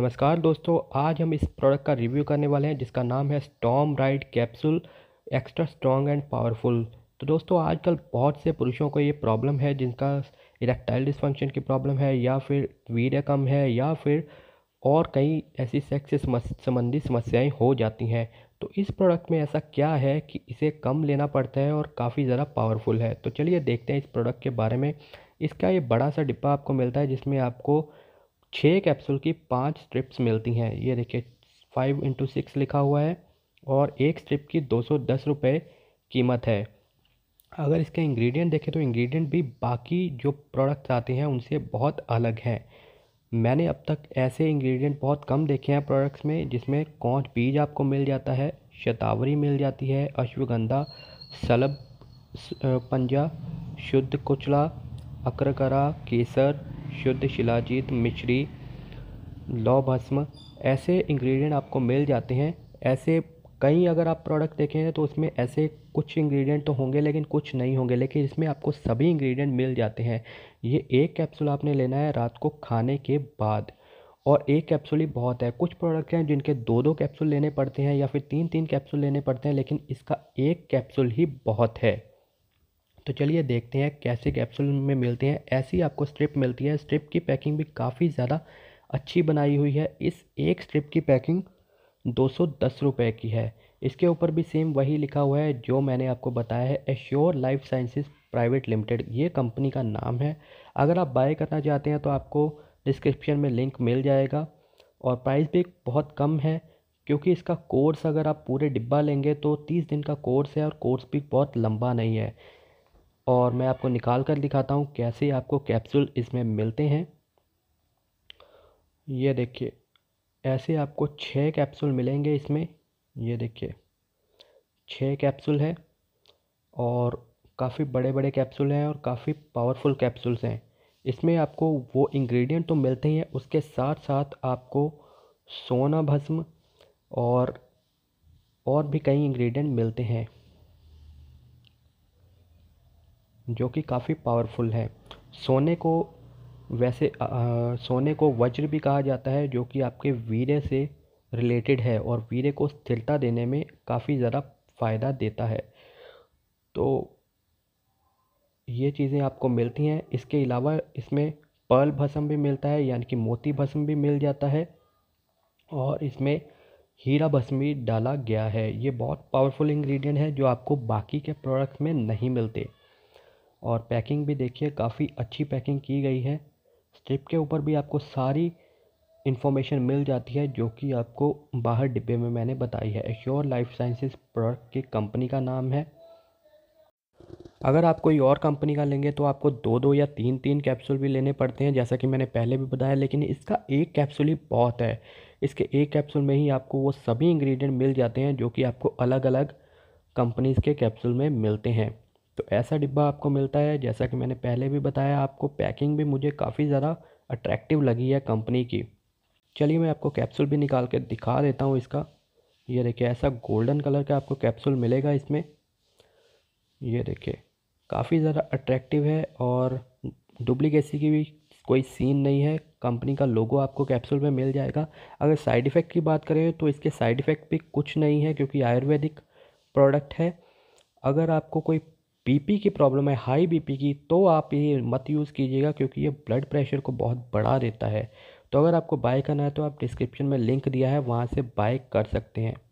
नमस्कार दोस्तों आज हम इस प्रोडक्ट का रिव्यू करने वाले हैं जिसका नाम है Storm Ride capsule extra strong and powerful तो दोस्तों आजकल बहुत से पुरुषों को ये प्रॉब्लम है जिनका इरेक्टाइल डिसफंक्शन की प्रॉब्लम है या फिर वीर्य कम है या फिर और कई ऐसी सेक्स से संबंधी समस्याएं हो जाती हैं तो इस प्रोडक्ट में ऐसा क्या है कि इसे कम लेना पड़ता है और काफ़ी ज़्यादा पावरफुल है तो चलिए देखते हैं इस प्रोडक्ट के बारे में इसका ये बड़ा सा डिब्बा आपको मिलता है जिसमें आपको छः कैप्सूल की पाँच स्ट्रिप्स मिलती हैं ये देखिए फाइव इंटू सिक्स लिखा हुआ है और एक स्ट्रिप की दो सौ दस रुपये कीमत है अगर इसके इंग्रेडिएंट देखें तो इंग्रेडिएंट भी बाकी जो प्रोडक्ट्स आते हैं उनसे बहुत अलग हैं मैंने अब तक ऐसे इंग्रेडिएंट बहुत कम देखे हैं प्रोडक्ट्स में जिसमें कौन बीज आपको मिल जाता है शतावरी मिल जाती है अश्वगंधा सलब पंजा शुद्ध कुचला अकरकरा केसर शुद्ध शिलाजीत मिश्री लौ भस्म ऐसे इंग्रेडिएंट आपको मिल जाते हैं ऐसे कई अगर आप प्रोडक्ट देखें तो उसमें ऐसे कुछ इंग्रेडिएंट तो होंगे लेकिन कुछ नहीं होंगे लेकिन इसमें आपको सभी इंग्रेडिएंट मिल जाते हैं ये एक कैप्सूल आपने लेना है रात को खाने के बाद और एक कैप्सूल ही बहुत है कुछ प्रोडक्ट हैं जिनके दो दो कैप्सूल लेने पड़ते हैं या फिर तीन तीन कैप्सूल लेने पड़ते हैं लेकिन इसका एक कैप्सूल ही बहुत है तो चलिए देखते हैं कैसे कैप्सूल में मिलते हैं ऐसी आपको स्ट्रिप मिलती है स्ट्रिप की पैकिंग भी काफ़ी ज़्यादा अच्छी बनाई हुई है इस एक स्ट्रिप की पैकिंग दो सौ दस रुपये की है इसके ऊपर भी सेम वही लिखा हुआ है जो मैंने आपको बताया है Assure Life Sciences Private Limited ये कंपनी का नाम है अगर आप बाय करना चाहते हैं तो आपको डिस्क्रिप्शन में लिंक मिल जाएगा और प्राइस भी बहुत कम है क्योंकि इसका कोर्स अगर आप पूरे डिब्बा लेंगे तो तीस दिन का कोर्स है और कोर्स भी बहुत लंबा नहीं है और मैं आपको निकाल कर दिखाता हूँ कैसे आपको कैप्सूल इसमें मिलते हैं ये देखिए ऐसे आपको छः कैप्सूल मिलेंगे इसमें ये देखिए छः कैप्सूल है और काफ़ी बड़े बड़े कैप्सूल हैं और काफ़ी पावरफुल कैप्सूल्स हैं इसमें आपको वो इंग्रेडिएंट तो मिलते ही हैं उसके साथ साथ आपको सोना भस्म और और भी कई इंग्रेडिएंट मिलते हैं जो कि काफ़ी पावरफुल है सोने को वैसे आ, सोने को वज्र भी कहा जाता है जो कि आपके वीरे से रिलेटेड है और वीरे को स्थिरता देने में काफ़ी ज़्यादा फ़ायदा देता है तो ये चीज़ें आपको मिलती हैं इसके अलावा इसमें पर्ल भस्म भी मिलता है यानी कि मोती भस्म भी मिल जाता है और इसमें हीरा भस्म भी डाला गया है ये बहुत पावरफुल इंग्रेडिएंट है जो आपको बाकी के प्रोडक्ट्स में नहीं मिलते और पैकिंग भी देखिए काफ़ी अच्छी पैकिंग की गई है स्ट्रिप के ऊपर भी आपको सारी इन्फॉर्मेशन मिल जाती है जो कि आपको बाहर डिब्बे में मैंने बताई है एश्योर लाइफ साइंसेस प्रोडक्ट की कंपनी का नाम है अगर आप कोई और कंपनी का लेंगे तो आपको दो दो या तीन तीन कैप्सूल भी लेने पड़ते हैं जैसा कि मैंने पहले भी बताया लेकिन इसका एक कैप्सूल ही बहुत है इसके एक कैप्सूल में ही आपको वो सभी इंग्रेडिएंट मिल जाते हैं जो कि आपको अलग अलग कंपनीज़ के कैप्सूल में मिलते हैं तो ऐसा डिब्बा आपको मिलता है जैसा कि मैंने पहले भी बताया आपको पैकिंग भी मुझे काफ़ी ज़्यादा अट्रैक्टिव लगी है कंपनी की चलिए मैं आपको कैप्सूल भी निकाल के दिखा देता हूँ इसका ये देखिए ऐसा गोल्डन कलर का आपको कैप्सूल मिलेगा इसमें ये देखिए काफ़ी ज़्यादा अट्रैक्टिव है और डुप्लीकेसी की भी कोई सीन नहीं है कंपनी का लोगो आपको कैप्सूल में मिल जाएगा अगर साइड इफ़ेक्ट की बात करें तो इसके साइड इफ़ेक्ट भी कुछ नहीं है क्योंकि आयुर्वेदिक प्रोडक्ट है अगर आपको कोई बीपी की प्रॉब्लम है हाई बीपी की तो आप ये मत यूज़ कीजिएगा क्योंकि ये ब्लड प्रेशर को बहुत बढ़ा देता है तो अगर आपको बाय करना है तो आप डिस्क्रिप्शन में लिंक दिया है वहाँ से बाय कर सकते हैं